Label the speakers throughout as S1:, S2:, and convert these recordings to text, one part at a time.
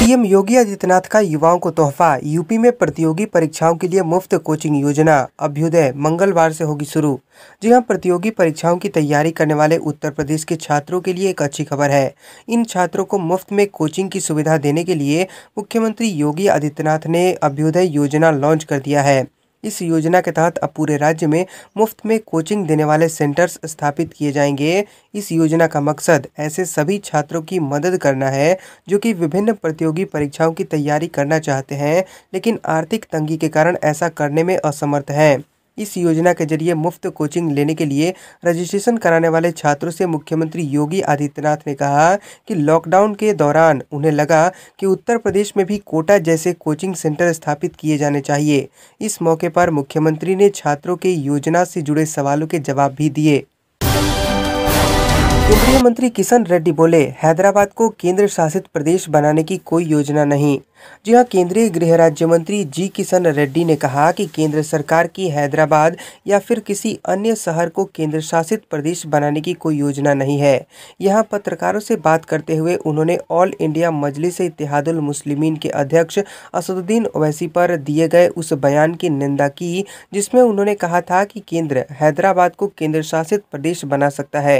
S1: CM योगी आदित्यनाथ का युवाओं को तोहफा यूपी में प्रतियोगी परीक्षाओं के लिए मुफ्त कोचिंग योजना अभ्युदय मंगलवार से होगी शुरू जी हाँ प्रतियोगी परीक्षाओं की तैयारी करने वाले उत्तर प्रदेश के छात्रों के लिए एक अच्छी खबर है इन छात्रों को मुफ्त में कोचिंग की सुविधा देने के लिए मुख्यमंत्री योगी आदित्यनाथ ने अभ्युदय योजना लॉन्च कर दिया है इस योजना के तहत अब पूरे राज्य में मुफ्त में कोचिंग देने वाले सेंटर्स स्थापित किए जाएंगे इस योजना का मकसद ऐसे सभी छात्रों की मदद करना है जो कि विभिन्न प्रतियोगी परीक्षाओं की तैयारी करना चाहते हैं लेकिन आर्थिक तंगी के कारण ऐसा करने में असमर्थ हैं इस योजना के जरिए मुफ्त कोचिंग लेने के लिए रजिस्ट्रेशन कराने वाले छात्रों से मुख्यमंत्री योगी आदित्यनाथ ने कहा कि लॉकडाउन के दौरान उन्हें लगा कि उत्तर प्रदेश में भी कोटा जैसे कोचिंग सेंटर स्थापित किए जाने चाहिए इस मौके पर मुख्यमंत्री ने छात्रों के योजना से जुड़े सवालों के जवाब भी दिए केंद्रीय मंत्री किशन रेड्डी बोले हैदराबाद को केंद्र शासित प्रदेश बनाने की कोई योजना नहीं जी हाँ केंद्रीय गृह राज्य मंत्री जी किशन रेड्डी ने कहा कि केंद्र सरकार की हैदराबाद या फिर किसी अन्य शहर को केंद्र शासित प्रदेश बनाने की कोई योजना नहीं है यहाँ पत्रकारों से बात करते हुए उन्होंने ऑल इंडिया मजलिस इतिहादुल मुस्लिमीन के अध्यक्ष असदुद्दीन ओवैसी पर दिए गए उस बयान की निंदा की जिसमें उन्होंने कहा था कि केंद्र हैदराबाद को केंद्र शासित प्रदेश बना सकता है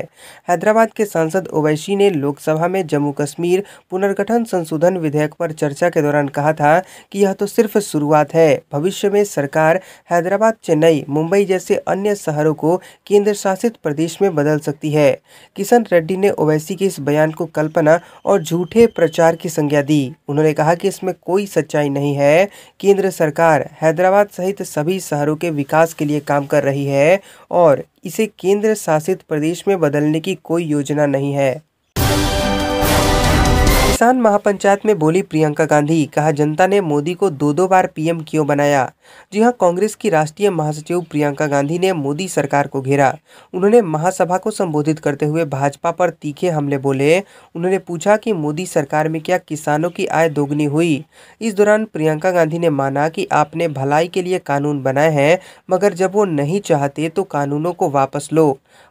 S1: हैदराबाद के सांसद ओवैसी ने लोकसभा में जम्मू कश्मीर पुनर्गठन संशोधन विधेयक पर चर्चा के दौरान कहा था कि यह तो सिर्फ शुरुआत है भविष्य में सरकार हैदराबाद चेन्नई मुंबई जैसे अन्य शहरों को केंद्र शासित प्रदेश में बदल सकती है किशन रेड्डी ने ओवैसी के इस बयान को कल्पना और झूठे प्रचार की संज्ञा दी उन्होंने कहा कि इसमें कोई सच्चाई नहीं है केंद्र सरकार हैदराबाद सहित सभी शहरों के विकास के लिए काम कर रही है और इसे केंद्र शासित प्रदेश में बदलने की कोई योजना नहीं है किसान महापंचायत में बोली प्रियंका गांधी कहा जनता ने मोदी को दो दो बार पीएम क्यों बनाया जी हां कांग्रेस की राष्ट्रीय महासचिव प्रियंका गांधी ने मोदी सरकार को घेरा उन्होंने महासभा को संबोधित करते हुए भाजपा पर तीखे हमले बोले उन्होंने पूछा कि मोदी सरकार में क्या किसानों की आय दोगुनी हुई इस दौरान प्रियंका गांधी ने माना कि आपने भलाई के लिए कानून बनाए हैं मगर जब वो नहीं चाहते तो कानूनों को वापस लो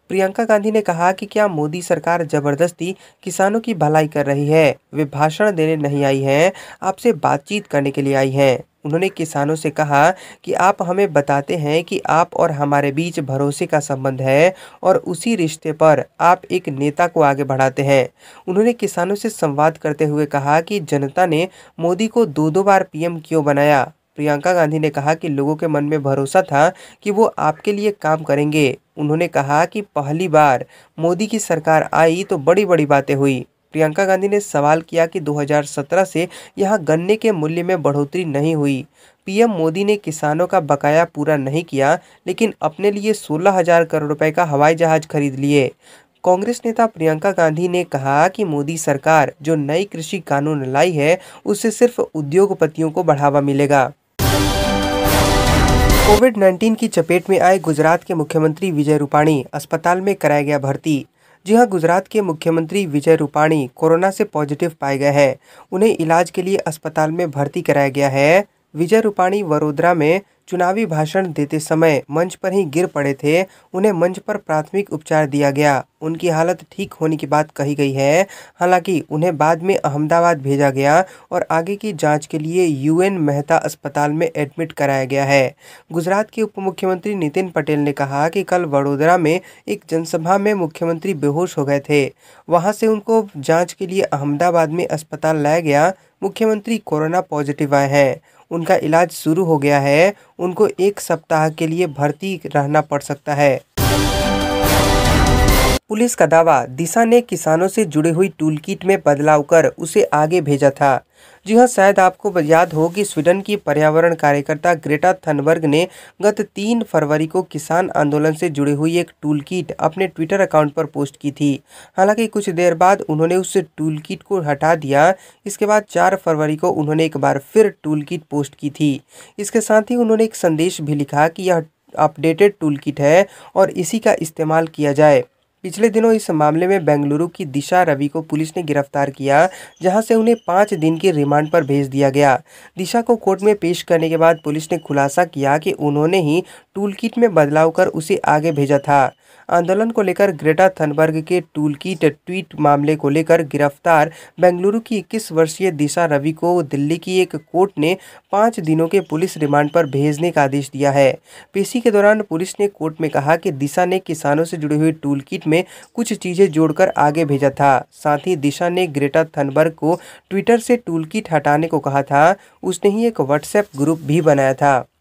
S1: प्रियंका गांधी ने कहा कि क्या मोदी सरकार जबरदस्ती किसानों की भलाई कर रही है वे भाषण देने नहीं आई हैं आपसे बातचीत करने के लिए आई हैं उन्होंने किसानों से कहा कि आप हमें बताते हैं कि आप और हमारे बीच भरोसे का संबंध है और उसी रिश्ते पर आप एक नेता को आगे बढ़ाते हैं उन्होंने किसानों से संवाद करते हुए कहा कि जनता ने मोदी को दो दो बार पीएम क्यों बनाया प्रियंका गांधी ने कहा कि लोगों के मन में भरोसा था कि वो आपके लिए काम करेंगे उन्होंने कहा कि पहली बार मोदी की सरकार आई तो बड़ी बड़ी बातें हुई प्रियंका गांधी ने सवाल किया कि 2017 से यहां गन्ने के मूल्य में बढ़ोतरी नहीं हुई पीएम मोदी ने किसानों का बकाया पूरा नहीं किया लेकिन अपने लिए सोलह हजार करोड़ रुपए का हवाई जहाज खरीद लिए कांग्रेस नेता प्रियंका गांधी ने कहा कि मोदी सरकार जो नई कृषि कानून लाई है उससे सिर्फ उद्योगपतियों को बढ़ावा मिलेगा कोविड 19 की चपेट में आए गुजरात के मुख्यमंत्री विजय रूपाणी अस्पताल में कराया गया भर्ती जी हाँ गुजरात के मुख्यमंत्री विजय रूपाणी कोरोना से पॉजिटिव पाए गए हैं उन्हें इलाज के लिए अस्पताल में भर्ती कराया गया है विजय रूपाणी वडोदरा में चुनावी भाषण देते समय मंच पर ही गिर पड़े थे उन्हें मंच पर प्राथमिक उपचार दिया गया उनकी हालत ठीक होने की बात कही गई है हालांकि उन्हें बाद में अहमदाबाद भेजा गया और आगे की जांच के लिए यूएन मेहता अस्पताल में एडमिट कराया गया है गुजरात के उप मुख्यमंत्री नितिन पटेल ने कहा कि कल वडोदरा में एक जनसभा में मुख्यमंत्री बेहोश हो गए थे वहां से उनको जाँच के लिए अहमदाबाद में अस्पताल लाया गया मुख्यमंत्री कोरोना पॉजिटिव आए हैं उनका इलाज शुरू हो गया है उनको एक सप्ताह के लिए भर्ती रहना पड़ सकता है पुलिस का दावा दिशा ने किसानों से जुड़े हुई टूलकिट में बदलाव कर उसे आगे भेजा था जी हाँ शायद आपको याद हो कि स्वीडन की पर्यावरण कार्यकर्ता ग्रेटा थनबर्ग ने गत तीन फरवरी को किसान आंदोलन से जुड़ी हुई एक टूल किट अपने ट्विटर अकाउंट पर पोस्ट की थी हालांकि कुछ देर बाद उन्होंने उस टूल किट को हटा दिया इसके बाद चार फरवरी को उन्होंने एक बार फिर टूल किट पोस्ट की थी इसके साथ ही उन्होंने एक संदेश भी लिखा कि यह अपडेटेड टूल किट है और इसी का इस्तेमाल किया जाए पिछले दिनों इस मामले में बेंगलुरु की दिशा रवि को पुलिस ने गिरफ्तार किया जहां से उन्हें पाँच दिन की रिमांड पर भेज दिया गया दिशा को कोर्ट में पेश करने के बाद पुलिस ने खुलासा किया कि उन्होंने ही टूलकिट में बदलाव कर उसे आगे भेजा था आंदोलन को लेकर ग्रेटा थनबर्ग के टूलकिट ट्वीट मामले को लेकर गिरफ्तार बेंगलुरु की इक्कीस वर्षीय दिशा रवि को दिल्ली की एक कोर्ट ने पाँच दिनों के पुलिस रिमांड पर भेजने का आदेश दिया है पेशी के दौरान पुलिस ने कोर्ट में कहा कि दिशा ने किसानों से जुड़े हुए टूल में कुछ चीज़ें जोड़कर आगे भेजा था साथ ही दिशा ने ग्रेटा थनबर्ग को ट्विटर से टूल हटाने को कहा था उसने ही एक व्हाट्सएप ग्रुप भी बनाया था